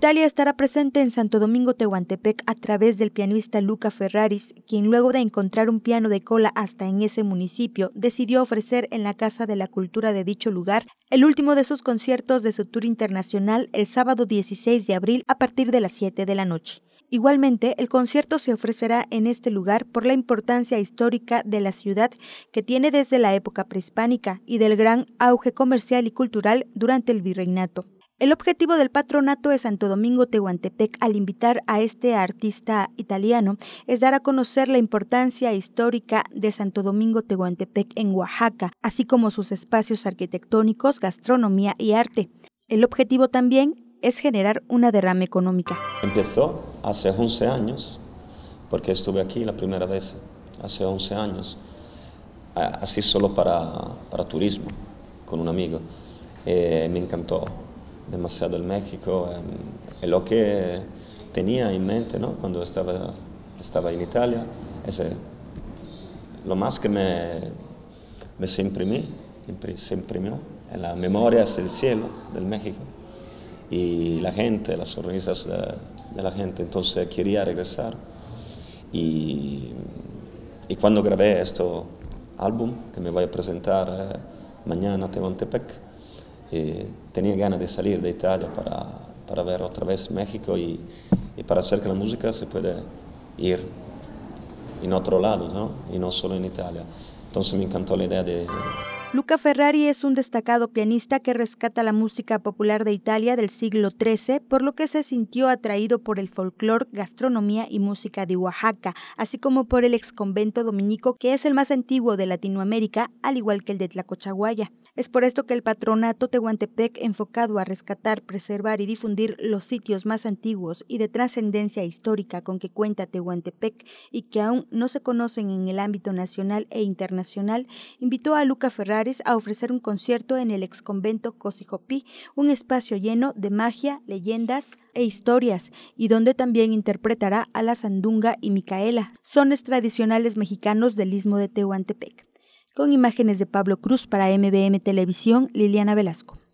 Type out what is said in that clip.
Italia estará presente en Santo Domingo Tehuantepec a través del pianista Luca Ferraris, quien luego de encontrar un piano de cola hasta en ese municipio, decidió ofrecer en la Casa de la Cultura de dicho lugar el último de sus conciertos de su tour internacional el sábado 16 de abril a partir de las 7 de la noche. Igualmente, el concierto se ofrecerá en este lugar por la importancia histórica de la ciudad que tiene desde la época prehispánica y del gran auge comercial y cultural durante el virreinato. El objetivo del patronato de Santo Domingo Tehuantepec al invitar a este artista italiano es dar a conocer la importancia histórica de Santo Domingo Tehuantepec en Oaxaca, así como sus espacios arquitectónicos, gastronomía y arte. El objetivo también es generar una derrama económica. Empezó hace 11 años, porque estuve aquí la primera vez, hace 11 años, así solo para, para turismo, con un amigo. Eh, me encantó, demasiado el México. Eh, lo que tenía en mente ¿no? cuando estaba, estaba en Italia. Ese, lo más que me, me se, imprimí, se imprimió en la memoria es el cielo del México y la gente, las sonrisas de, de, la gente. Entonces quería regresar y, y, cuando grabé este álbum que me voy a presentar eh, mañana a Tehuantepec, Eh, tenía ganas de salir de Italia para, ver otra vez México y, para hacer que la música se puede ir en otro lado, ¿no? y no solo en Italia. Entonces me encantó la idea de... Luca Ferrari es un destacado pianista que rescata la música popular de Italia del siglo XIII, por lo que se sintió atraído por el folclore, gastronomía y música de Oaxaca, así como por el exconvento dominico, que es el más antiguo de Latinoamérica, al igual que el de Tlacochaguaya. Es por esto que el patronato Tehuantepec, enfocado a rescatar, preservar y difundir los sitios más antiguos y de trascendencia histórica con que cuenta Tehuantepec y que aún no se conocen en el ámbito nacional e internacional, invitó a Luca Ferrari a ofrecer un concierto en el exconvento Cosijopí, un espacio lleno de magia, leyendas e historias, y donde también interpretará a la Sandunga y Micaela, sones tradicionales mexicanos del istmo de Tehuantepec. Con imágenes de Pablo Cruz para MBM Televisión, Liliana Velasco.